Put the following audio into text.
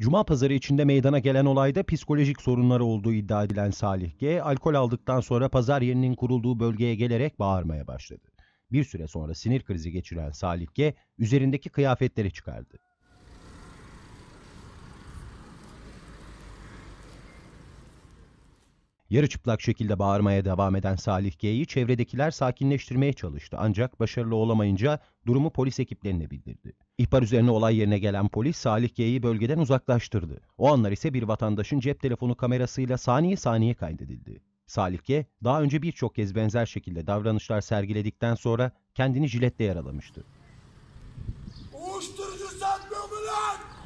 Cuma pazarı içinde meydana gelen olayda psikolojik sorunları olduğu iddia edilen Salih G, alkol aldıktan sonra pazar yerinin kurulduğu bölgeye gelerek bağırmaya başladı. Bir süre sonra sinir krizi geçiren Salih G, üzerindeki kıyafetleri çıkardı. Yarı çıplak şekilde bağırmaya devam eden Salih G'yi çevredekiler sakinleştirmeye çalıştı ancak başarılı olamayınca durumu polis ekiplerine bildirdi. İhbar üzerine olay yerine gelen polis Salih G'yi bölgeden uzaklaştırdı. O anlar ise bir vatandaşın cep telefonu kamerasıyla saniye saniye kaydedildi. Salih G daha önce birçok kez benzer şekilde davranışlar sergiledikten sonra kendini jiletle yaralamıştı. Uyuşturucu satmıyor mu lan?